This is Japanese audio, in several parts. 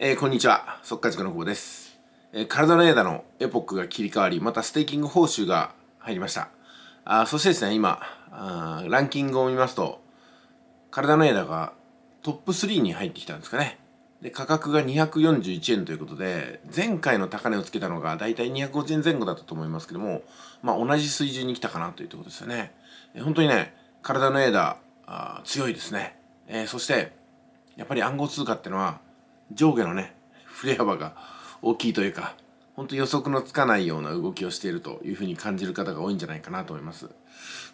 えー、こんにちは、速稼塾の久保です、えー、体の枝のエポックが切り替わり、またステーキング報酬が入りました。あそしてですね、今あ、ランキングを見ますと、体の枝がトップ3に入ってきたんですかね。で、価格が241円ということで、前回の高値をつけたのがだいたい250円前後だったと思いますけども、まあ同じ水準に来たかなというところですよね。えー、本当にね、体の枝、あ強いですね。えー、そして、やっぱり暗号通貨ってのは、上下のね、振れ幅が大きいというか、本当予測のつかないような動きをしているというふうに感じる方が多いんじゃないかなと思います。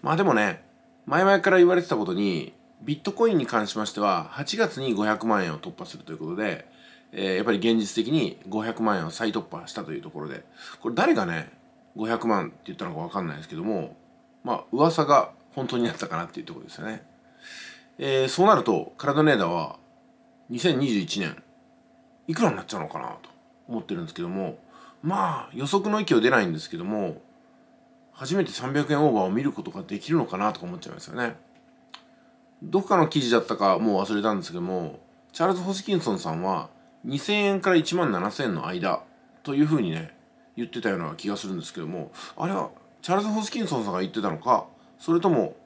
まあでもね、前々から言われてたことに、ビットコインに関しましては、8月に500万円を突破するということで、えー、やっぱり現実的に500万円を再突破したというところで、これ誰がね、500万って言ったのかわかんないですけども、まあ噂が本当になったかなっていうところですよね。えー、そうなると、カラドネーダは2021年いくらになっちゃうのかなと思ってるんですけどもまあ予測の域は出ないんですけども初めて300円オーバーを見ることができるのかなとか思っちゃいますよね。どこかの記事だったかもう忘れたんですけどもチャールズ・ホスキンソンさんは2000円から1万7000円の間というふうにね言ってたような気がするんですけどもあれはチャールズ・ホスキンソンさんが言ってたのかそれとも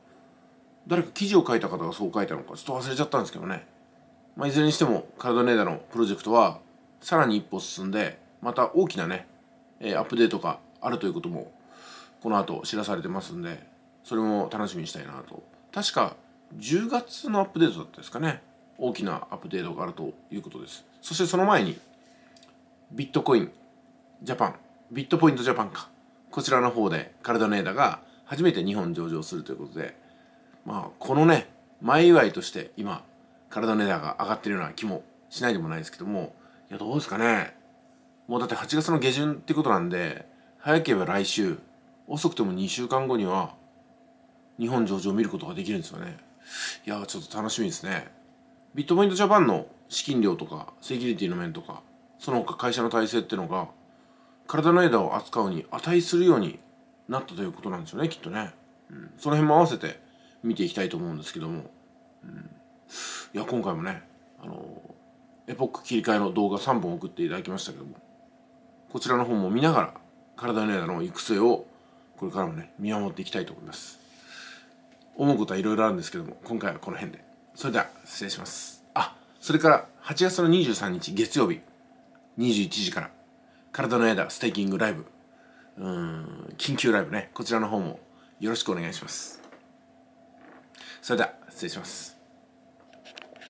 誰か記事を書いた方がそう書いたのかちょっと忘れちゃったんですけどねまあ、いずれにしてもカルドネーダのプロジェクトはさらに一歩進んでまた大きなね、えー、アップデートがあるということもこの後知らされてますんでそれも楽しみにしたいなと確か10月のアップデートだったですかね大きなアップデートがあるということですそしてその前にビットコインジャパンビットポイントジャパンかこちらの方でカルドネーダが初めて日本上場するということでまあこのね前祝いとして今体の値段が上がってるような気もしないでもないですけどもいやどうですかねもうだって8月の下旬ってことなんで早ければ来週遅くても2週間後には日本上場を見ることができるんですよねいやちょっと楽しみですねビットポイントジャパンの資金量とかセキュリティの面とかその他会社の体制っていうのが体の枝を扱うに値するようになったということなんですよねきっとね、うん、その辺も合わせて見ていきたいと思うんですけども、うんいや今回もねあのエポック切り替えの動画3本送っていただきましたけどもこちらの方も見ながら体の枝の行く末をこれからもね見守っていきたいと思います思うことはいろいろあるんですけども今回はこの辺でそれでは失礼しますあそれから8月の23日月曜日21時から体の枝ステーキングライブうん緊急ライブねこちらの方もよろしくお願いしますそれでは失礼します